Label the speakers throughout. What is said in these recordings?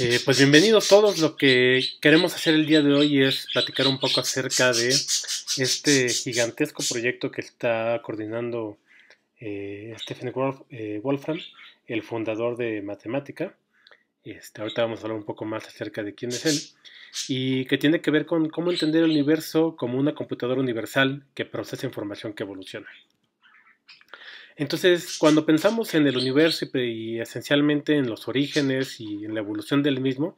Speaker 1: Eh, pues bienvenidos todos. Lo que queremos hacer el día de hoy es platicar un poco acerca de este gigantesco proyecto que está coordinando eh, Stephen eh, Wolfram, el fundador de Matemática. Este, ahorita vamos a hablar un poco más acerca de quién es él y que tiene que ver con cómo entender el universo como una computadora universal que procesa información que evoluciona. Entonces, cuando pensamos en el universo y, esencialmente en los orígenes y en la evolución del mismo,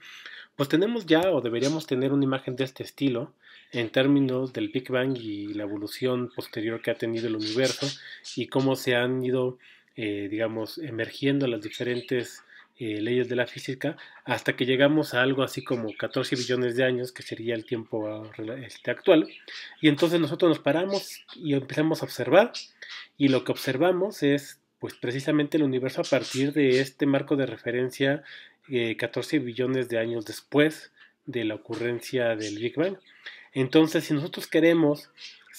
Speaker 1: pues tenemos ya o deberíamos tener una imagen de este estilo en términos del Big Bang y la evolución posterior que ha tenido el universo y cómo se han ido, eh, digamos, emergiendo las diferentes eh, leyes de la física, hasta que llegamos a algo así como 14 billones de años, que sería el tiempo ah, este, actual. Y entonces nosotros nos paramos y empezamos a observar, y lo que observamos es pues precisamente el universo a partir de este marco de referencia 14 eh, billones de años después de la ocurrencia del Big Bang. Entonces, si nosotros queremos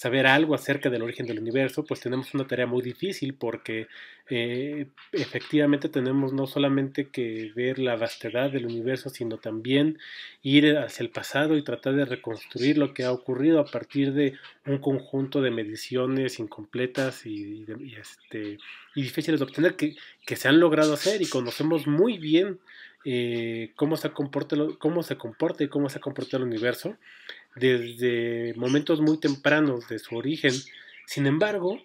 Speaker 1: saber algo acerca del origen del universo, pues tenemos una tarea muy difícil porque eh, efectivamente tenemos no solamente que ver la vastedad del universo, sino también ir hacia el pasado y tratar de reconstruir lo que ha ocurrido a partir de un conjunto de mediciones incompletas y, este, difíciles de obtener que se han logrado hacer y conocemos muy bien eh, cómo, se comporta, cómo se y cómo se comporta el universo desde momentos muy tempranos de su origen. Sin embargo,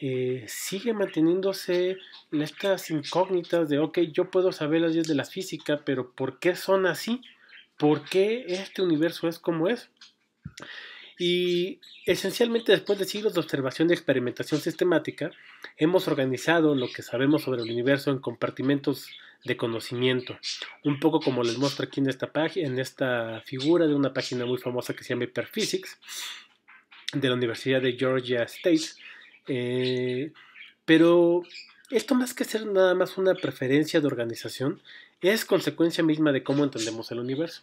Speaker 1: eh, sigue manteniéndose estas incógnitas de, ok, yo puedo saber las leyes de la física, pero ¿por qué son así? ¿Por qué este universo es como es? Y esencialmente después de siglos de observación y experimentación sistemática, hemos organizado lo que sabemos sobre el universo en compartimentos de conocimiento, un poco como les muestro aquí en esta, página, en esta figura de una página muy famosa que se llama Hyperphysics de la Universidad de Georgia State. Eh, pero esto más que ser nada más una preferencia de organización, es consecuencia misma de cómo entendemos el universo.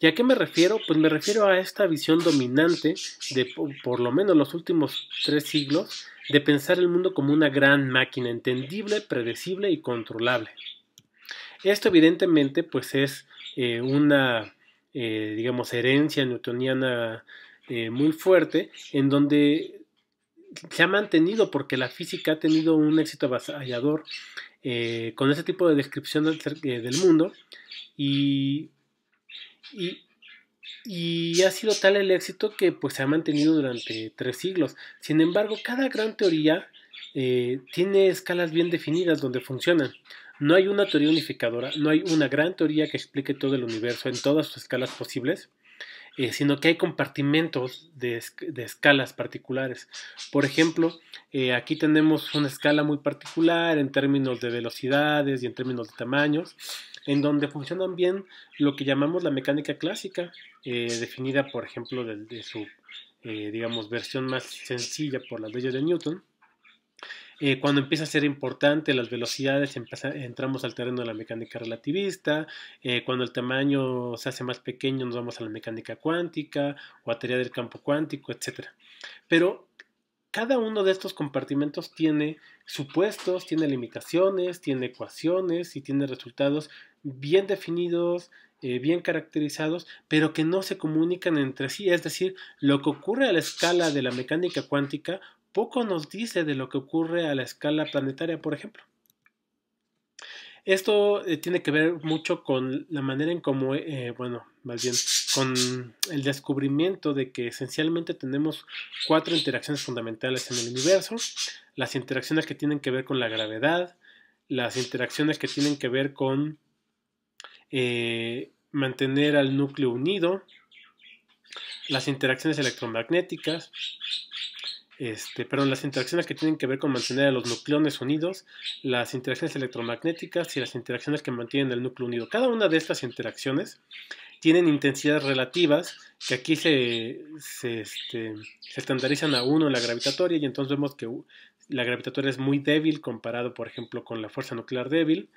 Speaker 1: ¿Y a qué me refiero? Pues me refiero a esta visión dominante de por lo menos los últimos tres siglos de pensar el mundo como una gran máquina entendible, predecible y controlable. Esto evidentemente pues es eh, una, eh, digamos, herencia newtoniana eh, muy fuerte en donde se ha mantenido porque la física ha tenido un éxito avasallador con ese tipo de descripción del, del mundo y y, ha sido tal el éxito que pues, se ha mantenido durante tres siglos. Sin embargo, cada gran teoría eh, tiene escalas bien definidas donde funcionan. No hay una teoría unificadora, no hay una gran teoría que explique todo el universo en todas sus escalas posibles, eh, sino que hay compartimentos de, escalas particulares. Por ejemplo, eh, aquí tenemos una escala muy particular en términos de velocidades y en términos de tamaños en donde funcionan bien lo que llamamos la mecánica clásica, eh, definida, por ejemplo, de, su, eh, digamos, versión más sencilla por las leyes de Newton. Eh, cuando empieza a ser importante las velocidades, entramos al terreno de la mecánica relativista, cuando el tamaño se hace más pequeño, nos vamos a la mecánica cuántica o a teoría del campo cuántico, etc. Pero cada uno de estos compartimentos tiene supuestos, tiene limitaciones, tiene ecuaciones y tiene resultados bien definidos, eh, bien caracterizados, pero que no se comunican entre sí. Es decir, lo que ocurre a la escala de la mecánica cuántica poco nos dice de lo que ocurre a la escala planetaria, por ejemplo. Esto eh, tiene que ver mucho con la manera en cómo, eh, bueno, más bien, con el descubrimiento de que esencialmente tenemos cuatro interacciones fundamentales en el universo, las interacciones que tienen que ver con la gravedad, las interacciones que tienen que ver con eh, mantener al núcleo unido, las interacciones electromagnéticas, este, perdón, las interacciones que tienen que ver con mantener a los nucleones unidos, las interacciones electromagnéticas y las interacciones que mantienen el núcleo unido. Cada una de estas interacciones tienen intensidades relativas que aquí se, se, este, estandarizan a uno en la gravitatoria y entonces vemos que la gravitatoria es muy débil comparado, por ejemplo, con la fuerza nuclear débil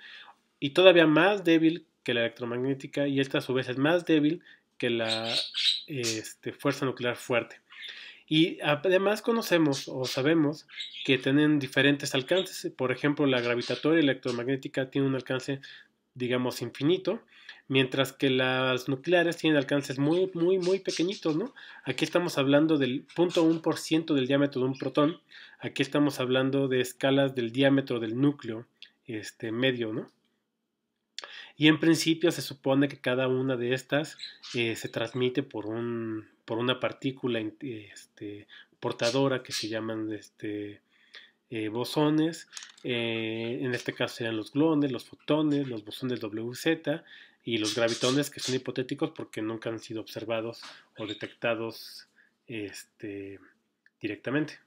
Speaker 1: y todavía más débil que la electromagnética y esta a su vez es más débil que la este, fuerza nuclear fuerte. Y además conocemos o sabemos que tienen diferentes alcances. Por ejemplo, la gravitatoria electromagnética tiene un alcance, digamos, infinito, mientras que las nucleares tienen alcances muy, muy, muy pequeñitos, ¿no? Aquí estamos hablando del 0.1% del diámetro de un protón. Aquí estamos hablando de escalas del diámetro del núcleo este, medio, ¿no? Y en principio se supone que cada una de estas eh, se transmite por, una partícula este, portadora que se llaman este, eh, bosones. Eh, en este caso serían los gluones, los fotones, los bosones WZ y los gravitones que son hipotéticos porque nunca han sido observados o detectados este, directamente.